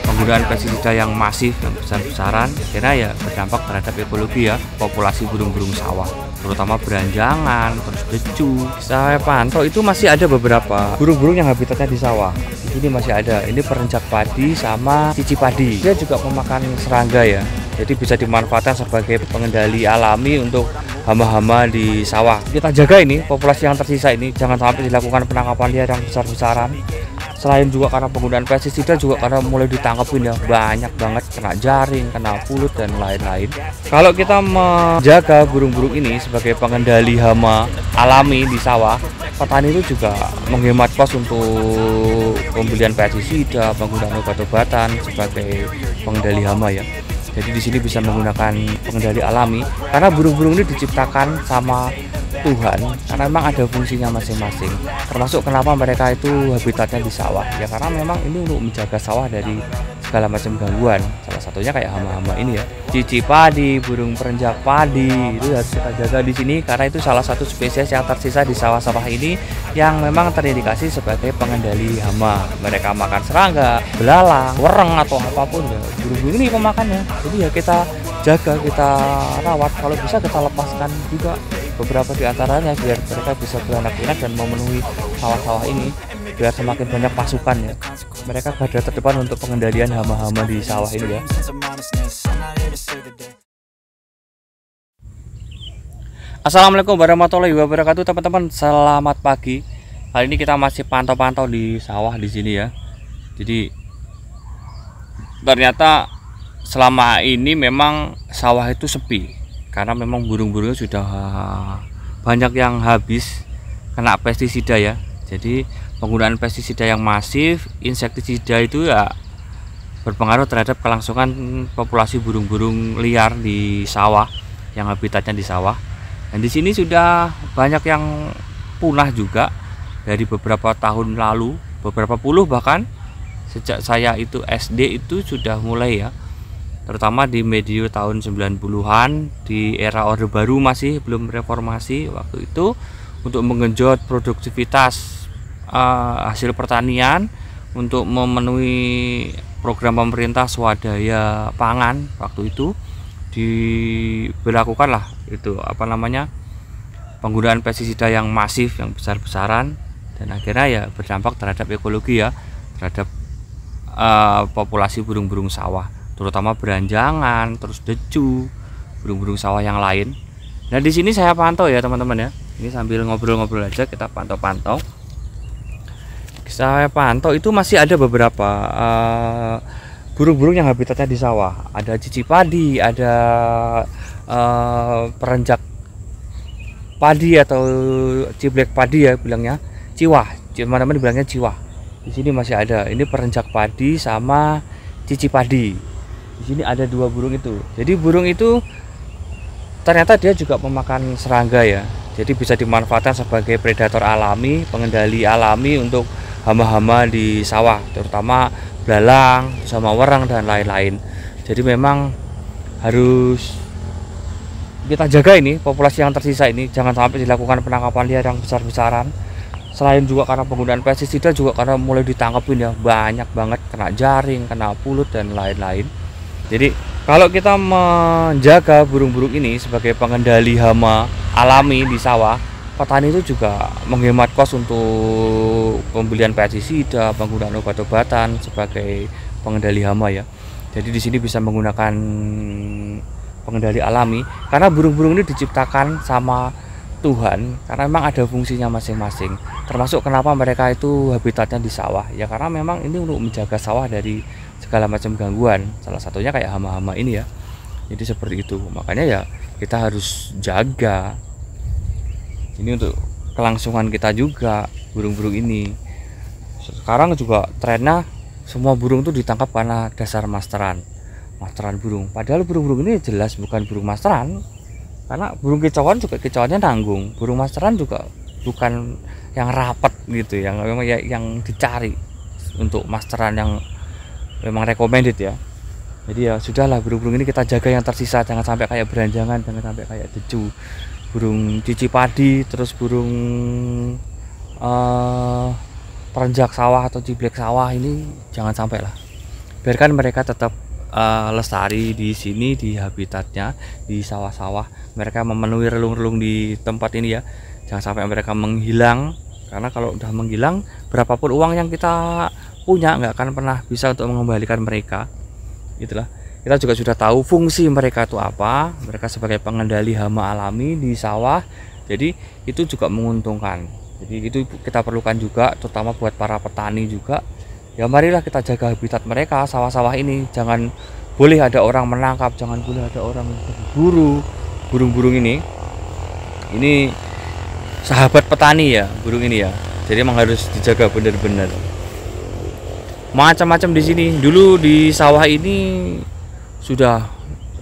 Penggunaan pestisida yang masif dan besar-besaran akhirnya ya berdampak terhadap ekologi ya, populasi burung-burung sawah terutama beranjangan, terus decu. Saya pantau itu masih ada beberapa burung-burung yang habitatnya di sawah. Ini masih ada. Ini perenjak padi sama cici padi. Dia juga memakan serangga ya. Jadi bisa dimanfaatkan sebagai pengendali alami untuk hama-hama di sawah. Kita jaga ini populasi yang tersisa ini jangan sampai dilakukan penangkapan liar yang besar-besaran selain juga karena penggunaan pestisida juga karena mulai ditangkapin ya banyak banget kena jaring kena pulut dan lain-lain kalau kita menjaga burung-burung ini sebagai pengendali hama alami di sawah petani itu juga menghemat kos untuk pembelian pestisida penggunaan obat-obatan sebagai pengendali hama ya jadi di sini bisa menggunakan pengendali alami karena burung-burung ini diciptakan sama Tuhan karena memang ada fungsinya masing-masing termasuk kenapa mereka itu habitatnya di sawah ya karena memang ini untuk menjaga sawah dari segala macam gangguan salah satunya kayak hama-hama ini ya cici padi burung perenjak padi itu harus kita jaga di sini karena itu salah satu spesies yang tersisa di sawah-sawah ini yang memang terindikasi sebagai pengendali hama mereka makan serangga belalang wereng atau apapun ya burung-burung ini pemakannya jadi ya kita jaga kita rawat kalau bisa kita lepaskan juga beberapa di antaranya biar mereka bisa beranak pinak dan memenuhi sawah-sawah ini biar semakin banyak pasukan ya mereka garda terdepan untuk pengendalian hama-hama di sawah ini ya Assalamualaikum warahmatullahi wabarakatuh teman-teman selamat pagi kali ini kita masih pantau-pantau di sawah di sini ya jadi ternyata selama ini memang sawah itu sepi karena memang burung-burungnya sudah banyak yang habis kena pestisida ya jadi penggunaan pestisida yang masif insektisida itu ya berpengaruh terhadap kelangsungan populasi burung-burung liar di sawah yang habitatnya di sawah dan di sini sudah banyak yang punah juga dari beberapa tahun lalu beberapa puluh bahkan sejak saya itu SD itu sudah mulai ya terutama di medio tahun 90-an di era Orde Baru masih belum reformasi waktu itu untuk menggenjot produktivitas uh, hasil pertanian untuk memenuhi program pemerintah swadaya pangan waktu itu diberlakukanlah itu apa namanya penggunaan pestisida yang masif yang besar-besaran dan akhirnya ya berdampak terhadap ekologi ya terhadap uh, populasi burung-burung sawah terutama beranjangan, terus decu, burung-burung sawah yang lain. Nah, di sini saya pantau ya, teman-teman ya. Ini sambil ngobrol-ngobrol aja kita pantau-pantau. Saya pantau itu masih ada beberapa burung eh, burung-burung yang habitatnya di sawah. Ada cici padi, ada uh, perenjak padi atau ciblek padi ya bilangnya. Ciwah, teman-teman bilangnya ciwah. Di sini masih ada. Ini perenjak padi sama cici padi di sini ada dua burung itu jadi burung itu ternyata dia juga memakan serangga ya jadi bisa dimanfaatkan sebagai predator alami pengendali alami untuk hama-hama di sawah terutama belalang sama warang dan lain-lain jadi memang harus kita jaga ini populasi yang tersisa ini jangan sampai dilakukan penangkapan liar yang besar-besaran selain juga karena penggunaan pestisida juga karena mulai ditangkapin ya banyak banget kena jaring kena pulut dan lain-lain jadi kalau kita menjaga burung-burung ini sebagai pengendali hama alami di sawah, petani itu juga menghemat kos untuk pembelian pestisida, penggunaan obat-obatan sebagai pengendali hama ya. Jadi di sini bisa menggunakan pengendali alami karena burung-burung ini diciptakan sama Tuhan karena memang ada fungsinya masing-masing termasuk kenapa mereka itu habitatnya di sawah ya karena memang ini untuk menjaga sawah dari segala macam gangguan salah satunya kayak hama-hama ini ya jadi seperti itu makanya ya kita harus jaga ini untuk kelangsungan kita juga burung-burung ini sekarang juga trennya semua burung itu ditangkap karena dasar masteran masteran burung padahal burung-burung ini jelas bukan burung masteran karena burung kicauan juga kicauannya nanggung burung masteran juga bukan yang rapat gitu yang memang yang dicari untuk masteran yang memang recommended ya jadi ya sudahlah burung-burung ini kita jaga yang tersisa jangan sampai kayak beranjangan jangan sampai kayak deju burung cici padi terus burung uh, eh, perenjak sawah atau ciblek sawah ini jangan sampai lah biarkan mereka tetap uh, lestari di sini di habitatnya di sawah-sawah mereka memenuhi relung-relung di tempat ini ya jangan sampai mereka menghilang karena kalau udah menghilang berapapun uang yang kita punya nggak akan pernah bisa untuk mengembalikan mereka itulah kita juga sudah tahu fungsi mereka itu apa mereka sebagai pengendali hama alami di sawah jadi itu juga menguntungkan jadi itu kita perlukan juga terutama buat para petani juga ya marilah kita jaga habitat mereka sawah-sawah ini jangan boleh ada orang menangkap jangan boleh ada orang berburu burung-burung ini ini sahabat petani ya burung ini ya jadi memang harus dijaga benar-benar macam-macam di sini dulu di sawah ini sudah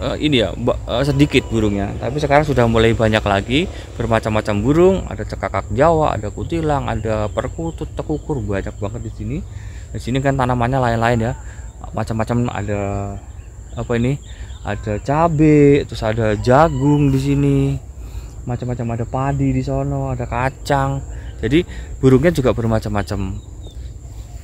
uh, ini ya uh, sedikit burungnya tapi sekarang sudah mulai banyak lagi bermacam-macam burung ada cekakak jawa ada kutilang ada perkutut tekukur banyak banget di sini di sini kan tanamannya lain-lain ya macam-macam ada apa ini ada cabai terus ada jagung di sini macam-macam ada padi di sono ada kacang jadi burungnya juga bermacam-macam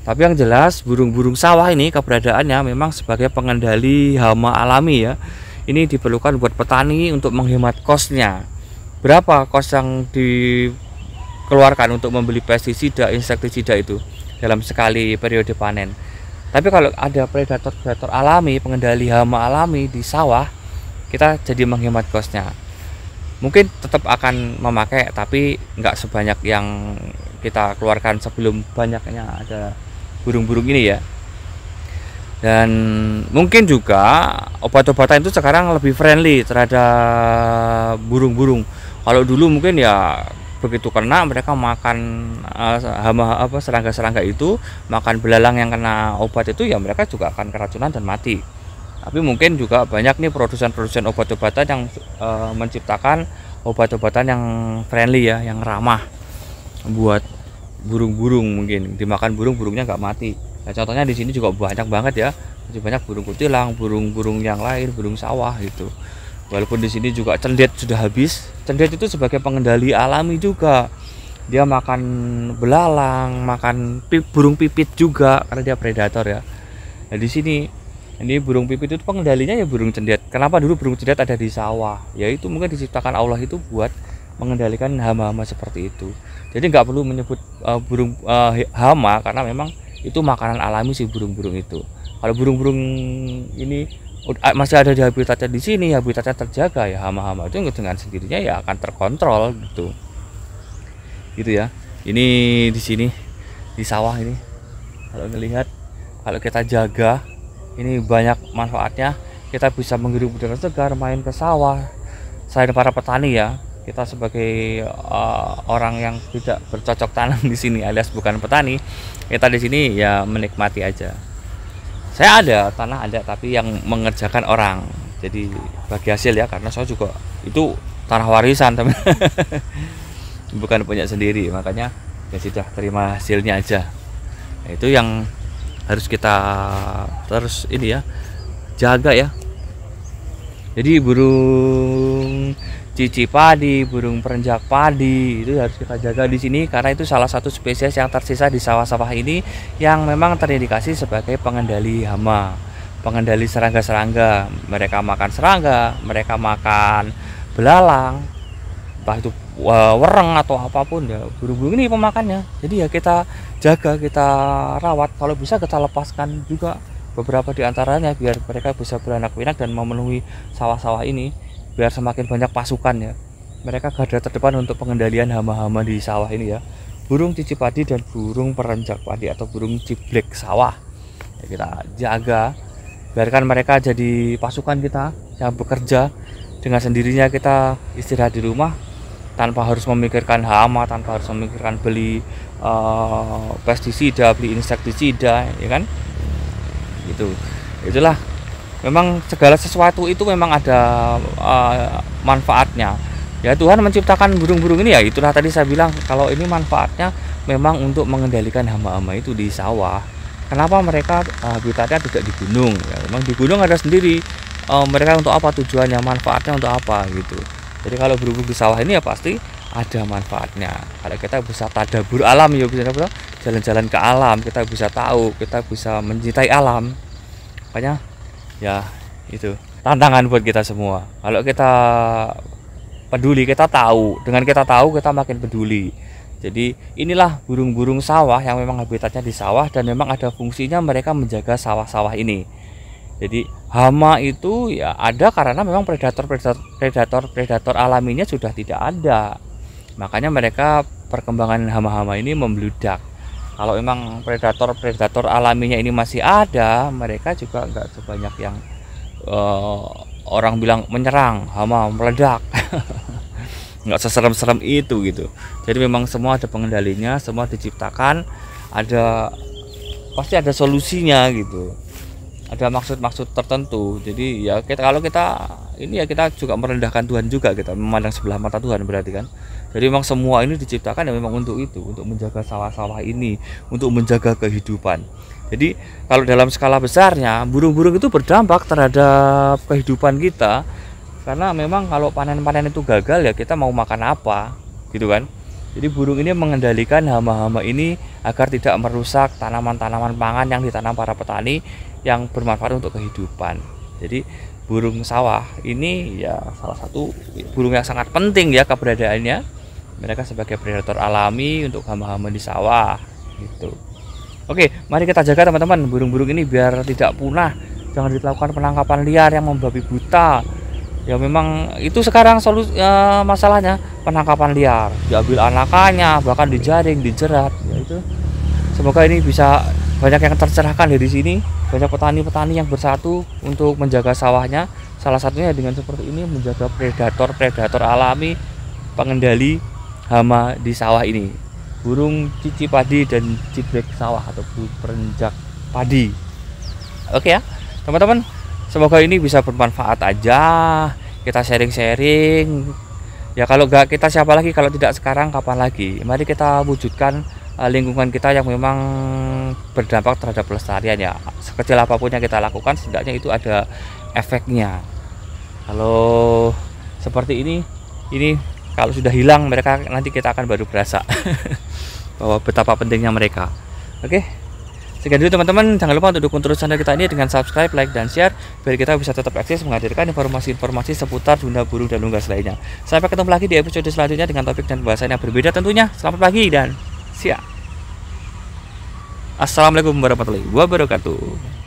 tapi yang jelas burung-burung sawah ini keberadaannya memang sebagai pengendali hama alami ya. Ini diperlukan buat petani untuk menghemat kosnya. Berapa kos yang dikeluarkan untuk membeli pestisida, insektisida itu dalam sekali periode panen. Tapi kalau ada predator-predator alami, pengendali hama alami di sawah, kita jadi menghemat kosnya. Mungkin tetap akan memakai, tapi nggak sebanyak yang kita keluarkan sebelum banyaknya ada burung-burung ini ya dan mungkin juga obat-obatan itu sekarang lebih friendly terhadap burung-burung kalau dulu mungkin ya begitu kena mereka makan uh, hama apa serangga-serangga itu makan belalang yang kena obat itu ya mereka juga akan keracunan dan mati tapi mungkin juga banyak nih produsen-produsen obat-obatan yang uh, menciptakan obat-obatan yang friendly ya yang ramah buat burung-burung mungkin dimakan burung burungnya nggak mati nah, contohnya di sini juga banyak banget ya masih banyak burung kutilang burung-burung yang lain burung sawah gitu walaupun di sini juga cendet sudah habis cendet itu sebagai pengendali alami juga dia makan belalang makan pip, burung pipit juga karena dia predator ya nah di sini ini burung pipit itu pengendalinya ya burung cendet kenapa dulu burung cendet ada di sawah ya itu mungkin diciptakan Allah itu buat mengendalikan hama-hama seperti itu jadi nggak perlu menyebut uh, burung uh, hama karena memang itu makanan alami si burung-burung itu. Kalau burung-burung ini masih ada di habitatnya di sini, habitatnya terjaga ya hama-hama itu dengan sendirinya ya akan terkontrol gitu. Gitu ya. Ini di sini di sawah ini. Kalau melihat kalau kita jaga ini banyak manfaatnya. Kita bisa menghirup udara segar, main ke sawah. Selain para petani ya, kita sebagai uh, orang yang tidak bercocok tanam di sini alias bukan petani kita di sini ya menikmati aja saya ada tanah ada tapi yang mengerjakan orang jadi bagi hasil ya karena saya juga itu tanah warisan teman bukan punya sendiri makanya ya sudah terima hasilnya aja nah, itu yang harus kita terus ini ya jaga ya jadi burung cici padi, burung perenjak padi itu harus kita jaga di sini karena itu salah satu spesies yang tersisa di sawah-sawah ini yang memang terindikasi sebagai pengendali hama, pengendali serangga-serangga. Mereka makan serangga, mereka makan belalang, entah itu e, wereng atau apapun ya burung-burung ini pemakannya. Jadi ya kita jaga, kita rawat. Kalau bisa kita lepaskan juga beberapa di antaranya biar mereka bisa beranak pinak dan memenuhi sawah-sawah ini biar semakin banyak pasukan ya mereka garda terdepan untuk pengendalian hama-hama di sawah ini ya burung cici padi dan burung perenjak padi atau burung ciblek sawah ya, kita jaga biarkan mereka jadi pasukan kita yang bekerja dengan sendirinya kita istirahat di rumah tanpa harus memikirkan hama tanpa harus memikirkan beli uh, pestisida beli insektisida ya kan itu itulah memang segala sesuatu itu memang ada uh, manfaatnya ya Tuhan menciptakan burung-burung ini ya itulah tadi saya bilang kalau ini manfaatnya memang untuk mengendalikan hama-hama itu di sawah kenapa mereka eh, habitatnya tidak di gunung ya memang di gunung ada sendiri uh, mereka untuk apa tujuannya manfaatnya untuk apa gitu jadi kalau burung-burung di sawah ini ya pasti ada manfaatnya kalau kita bisa tadabur alam ya bisa jalan-jalan ke alam kita bisa tahu kita bisa mencintai alam banyak ya itu tantangan buat kita semua kalau kita peduli kita tahu dengan kita tahu kita makin peduli jadi inilah burung-burung sawah yang memang habitatnya di sawah dan memang ada fungsinya mereka menjaga sawah-sawah ini. Jadi hama itu ya ada karena memang predator-predator predator-predator alaminya sudah tidak ada. Makanya mereka perkembangan hama-hama ini membludak kalau memang predator-predator alaminya ini masih ada mereka juga nggak sebanyak yang uh, orang bilang menyerang hama meledak nggak seserem-serem itu gitu jadi memang semua ada pengendalinya semua diciptakan ada pasti ada solusinya gitu ada maksud-maksud tertentu jadi ya kita kalau kita ini ya kita juga merendahkan Tuhan juga kita memandang sebelah mata Tuhan berarti kan jadi memang semua ini diciptakan ya memang untuk itu untuk menjaga sawah-sawah ini untuk menjaga kehidupan jadi kalau dalam skala besarnya burung-burung itu berdampak terhadap kehidupan kita karena memang kalau panen-panen itu gagal ya kita mau makan apa gitu kan jadi burung ini mengendalikan hama-hama ini agar tidak merusak tanaman-tanaman pangan yang ditanam para petani yang bermanfaat untuk kehidupan. Jadi burung sawah ini ya salah satu burung yang sangat penting ya keberadaannya. Mereka sebagai predator alami untuk hama-hama di sawah gitu. Oke, mari kita jaga teman-teman burung-burung ini biar tidak punah. Jangan dilakukan penangkapan liar yang membabi buta. Ya memang itu sekarang solusi ya, masalahnya penangkapan liar, diambil anakannya, bahkan dijaring, dijerat. Ya itu. Semoga ini bisa banyak yang tercerahkan dari sini banyak petani-petani yang bersatu untuk menjaga sawahnya salah satunya dengan seperti ini menjaga predator-predator alami pengendali hama di sawah ini burung cici padi dan ciprek sawah atau perenjak padi oke ya teman-teman semoga ini bisa bermanfaat aja kita sharing-sharing ya kalau nggak kita siapa lagi kalau tidak sekarang kapan lagi mari kita wujudkan Eh, lingkungan kita yang memang berdampak terhadap pelestarian ya sekecil apapun yang kita lakukan setidaknya itu ada efeknya kalau seperti ini ini kalau sudah hilang mereka nanti kita akan baru berasa bahwa betapa pentingnya mereka oke sekian dulu teman-teman jangan lupa untuk dukung terus channel kita ini dengan subscribe like dan share biar kita bisa tetap akses menghadirkan informasi-informasi seputar dunia burung dan unggas lainnya sampai ketemu lagi di episode selanjutnya dengan topik dan bahasanya berbeda tentunya selamat pagi dan siap Assalamualaikum warahmatullahi wabarakatuh